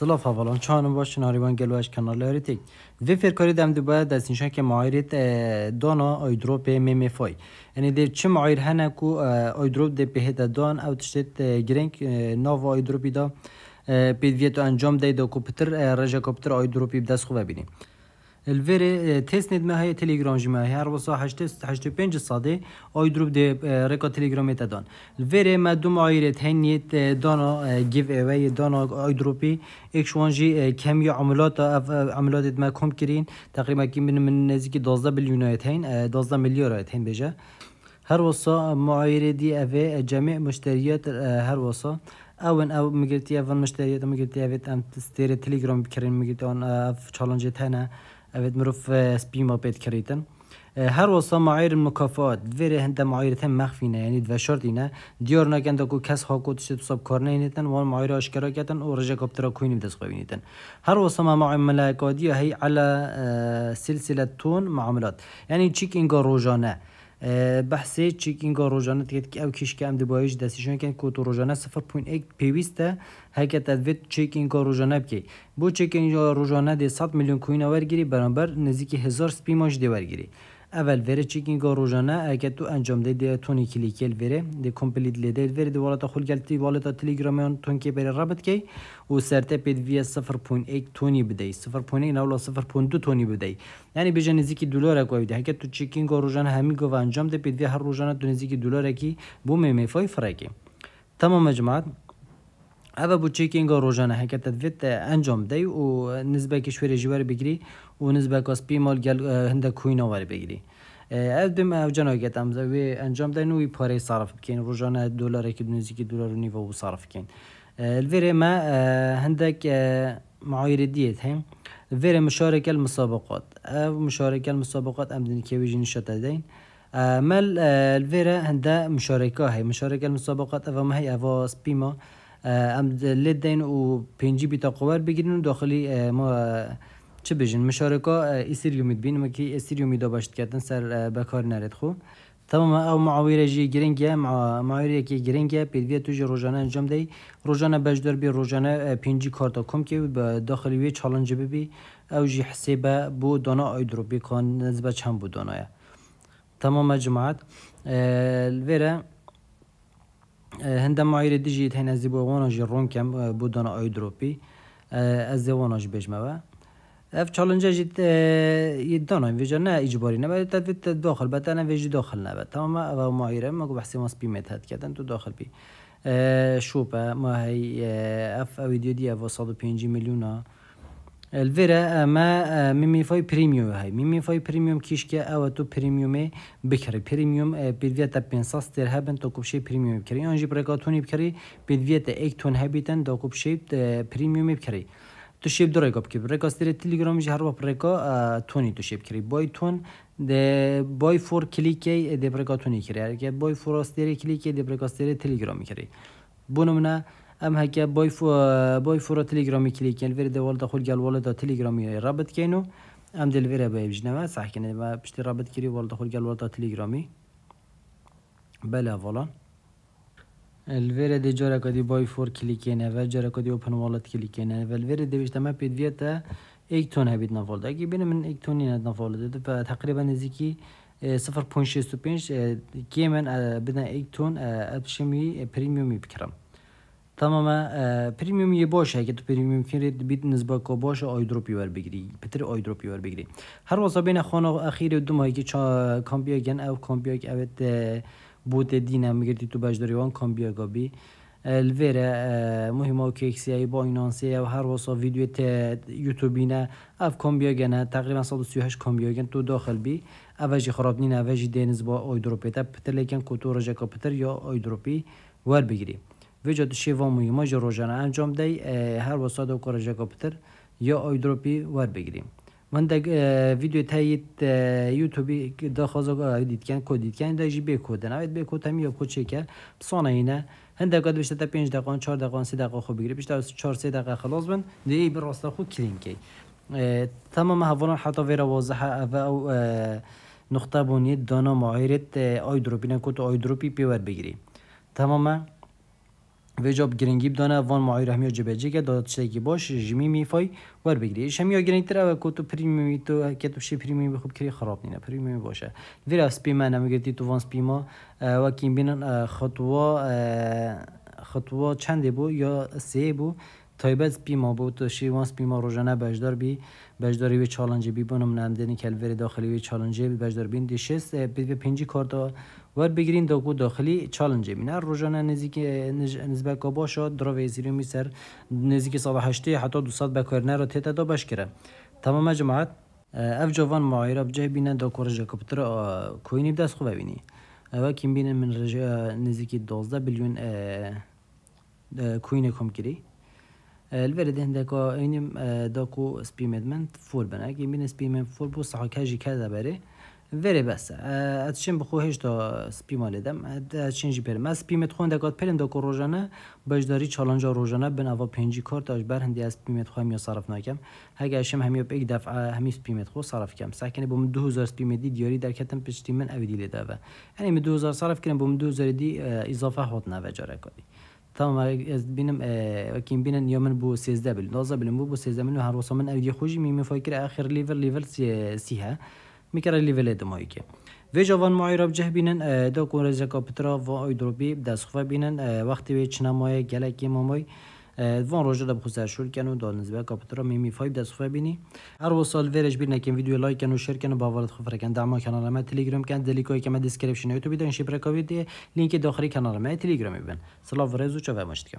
سلاف هاوالان چانم باشن هاریوان گلوش کانال هریتیک وی فرکاری دم دو باید دست نشان که معایرت دانا آیدروپ میمی فای یعنی در چه معایر هنه کو آیدروپ ده بهت دان او تشتت گرنگ ناو آیدروپی دا پید ویتو انجام دی دا کپتر رجا کپتر آیدروپی بدست خوب ببینیم الفيري آه، تيست نيد ما هي تيليجرام جما هي هر وصا هشت هشت بينج صادي او يدروب دي آه، ريكا تليجرام تدان الفيري ما دو معيرة هنيت آه، دانا جيف اواي دانا اي دروبي اكش جي كم عملات عملات ما كوم كرين تقريبا كم من من نزيك 12 بليون هين 12 مليار هين بيجا هر وصا معايرة دي أفي جميع مشتريات هر وصا اون او مگرتی اون مشتریات مگرتی اوت ام تستیر تلگرام بکرین مگرتی اون اف چالنجت هنه اوید مروف سپیما پید کریتن هر واسه معایر مکافات ویره هنده معایرت هم مخفی نه یعنی دو شرطی نه دیار نگنده که کس ها کو تشت کار نه نیتن وان معایر آشکرا کتن و رجا کابترا کوینی بدست نیتن هر واسه ما معامله کادی هی علی سلسله تون معاملات یعنی چیک اینگا روزانه بحثی چکینگا روزانه تیکت که او کیش که ام دبایش دستشون کن کوت روزانه 0.1 پیوسته هکت ادویت چکینگا روزانه بکی بو چکینگا روزانه دی 100 میلیون کوین اورگیری برامبر نزدیک 1000 ماش دی ورگیری اول وره چیکینگ روزانه اگه تو انجام ده ده تونی کلیکل وره ده کمپلیت لی ده وره ده ولتا خود گلتی ولتا تلگرامیان تون که بره رابط کی و سرته پید وی 0.1 تونی بدی 0.1 نولا 0.2 تونی بدی یعنی بیجه نزدیکی دلار کو ده اگه تو چیکینگ روزانه همی گو انجام ده پید وی هر روزانه تو نزدیکی دلار کی بو می می فای فرقی تمام جماعت هذا بو چیکینگ روزانه حرکت دوید انجام دی و نسبه کشور جوار بگیری و نسبه کاسپی مال گل آه، هند کوینا وار بگیری اف آه، بیم او جنا گت امزا وی انجام دین وی صرف بکین روزانه دلار کی نزدیک دلار نیو و صرف کین آه، الفيري ما هندك معايير ديت هين الفيري مشاركة المسابقات أو مشاركة المسابقات أمدن كيويجي نشاط دين مال الفيرا هندا مشاركة هي مشاركة المسابقات أفا ما هي أفا سبيما ام لید دین و پنجی بیتا قوار بگیرین و داخلی ما چه بجن مشارکا استریومی بینیم که استریومی دا باشت کردن سر بکار نرد خو تمام او معاویره جی گرینگه مع معاویره کی گرینگه پیدوی تو جی روزانه انجام دی روزانه بجدر بی روزانه پنجی کارتا کم که به داخل وی چالنج بی او جی حسابه بو دانا ایدرو بی کان نسبه چند بو دانایه تمام جماعت الویره هنده ایره دیجی ته از بو وانا جی رون کم بودن آی از دی وانا جی و اف چالنج جیت یه دانا ویژه نه اجباری نه بعد تدویت داخل بتا نه ویژه داخل نه بتا ما و ما ما گو بحثی ماست بیمت کردن تو داخل بی شوپه ما هی اف ویدیو دی اف 105 میلیونا الفيرا ما ميمي فاي بريميوم هاي ميمي فاي بريميوم كي او تو بريميوم بكري بريميوم بيدفيتا بينساس تر هبن تو كوبشي بريميوم بكري اونجي بريكاتوني بكري بيدفيتا ايك تون هابيتن دو كوبشي بريميوم بكري تو شیب دو رکاب کی بریکاس تر تیلیجرام جی هربا بریکا تونی تو شیب کری بای تون د بای فور کلیکی ده رکا تونی کری اگر بای فور کلیک کلیکی دی بریکاس تر تلگرام کری بونمنا ام هکه بای فو بای فورا تلگرامی کن ور دوال داخل گل ولدا تلگرامی رابط کنو ام دل ور به بجنه صح کنه و پشت رابط کری ول داخل گل ولدا تلگرامی بله ولان الویر دی جارا کدی بای فور کنه. و جورا کدی اوپن کلیک کنه و الویر دی بیشتما پید ویتا یک تون هبید نفالد اگه بینم من یک تونی ند نفالد ده تقریبا نزدیکی صفر پونش سو پینش بدن یک تون ابشمی پریمیومی بکرم تمام پریمیوم یه باشه که تو پریمیوم کرد بیت نسبت کو باشه آیدروپی ور بگیری پتر آیدروپی ور بگیری هر واسه بین خانه اخیر دو ماهی که چا گن او کامپیا که اوت بوت دینا میگردی تو بجداری وان کامپیا گابی الویره مهم او که ای با اینانسی و هر واسه ویدیو نه اف کامپیا گن تقریبا 138 کامپیا گن تو داخل بی اوجی خراب نین اوجی دینز با آیدروپی تا پتر لیکن کو تو پتر یا آیدروپی وار بگیری ویجا دشی و مهمه جا روزانه انجام دی هر وساد و کارجا کامپیوتر یا آیدروپی ور بگیریم من دگ ویدیو تایید یوتیوبی دا خوازا دید کن کد دید کن دایجی به کد نه به کد هم یا کد چیکه سانه اینه دقیقه قد تا 5 دقیقه 4 دقیقه 3 دقیقه خوب بگیری بیشتر 4 3 دقیقه خلاص بن دی بر راسته خوب کلین کی تمام هفوان حتی ویرا واضحه او نقطه بونید دانا معایرت آیدروپی نکوت آیدروپی پیور بگیری تمام و جاب گرنگیب دانه وان معای رحمی جبهجه که داد چلگی باش جمی میفای ور بگیری ایش هم یا گرنگتر او و تو پریمیومی تو که تو شی پریمیمی بخوب کری خراب نینه پریمیمی باشه ویر سپیمه پیما نمیگردی تو وان سپیمه و کیم بینن خطوه خطوه چنده بو یا سه بو تایبت سپیما بود تو شی شیوان سپیما روزانه بجدار بی بجداری و چالنجی بی بانم نمدنی کلوری داخلی وی چالنجی بجدار بین دیشست بید پنجی کارتا باید بگیرین دا گو داخلی چالنج مینه روزانه نزدیک نسبت کا باشا درو زیرو می سر نزدیک صبح 8 حتی 200 بکارنه را تیتا دا باش کرد تمام جماعت اف جوان معایره بجای بینه دا کورجا کپتر کوینی دست خوب ببینی و کیم بینه من رجا نزدیک 12 بیلیون کوین کم کری البرد هندك اينم داكو سبيمنت فور بنك يمين سبيمنت فور بو صحا كاجي كذا بري وره بس از چین بخو تا سپی مال دم از چین جی پرم از سپی مت دکات پرم دکو روزانه بجداری چالانجا روزانه بن اوا پنجی کار تاش بر هندی از سپی مت یا صرف ناکم هگه اشم همیو یک دفعه همی سپیمت مت خو صرف کم سکنه بم 2000 سپی سپیمت دی دیاری در کتم پشتی من اوی دیلی و یعنی می هزار صرف کنم. بم 2000 دی اضافه حوت نه وجاره کردی تمام از بینم بینن یا من بو سيزدابل نوزا بلمو بو بو سيزدابل هر وصمن من دي خوشی میمی مفکر اخر لیفل لیفل سیها میکره لیول دمایی که وی جوان معای را بینن دو کون رزی پترا و آی درو بینن وقتی وی چنه مای گلکی ما مای وان روژه دا بخوز درشور کن و پترا می می فایب بینی هر و سال ویرش که ویدیو لایک کنو و شیر کنو و باورت خوفر کن دعما کانال ما تلگرام کن دلیکو ای که ما دسکریپشن یوتیوب دا انشی پرکاوی لینک داخلی کانال ما تلگرام بین سلام و رزو چا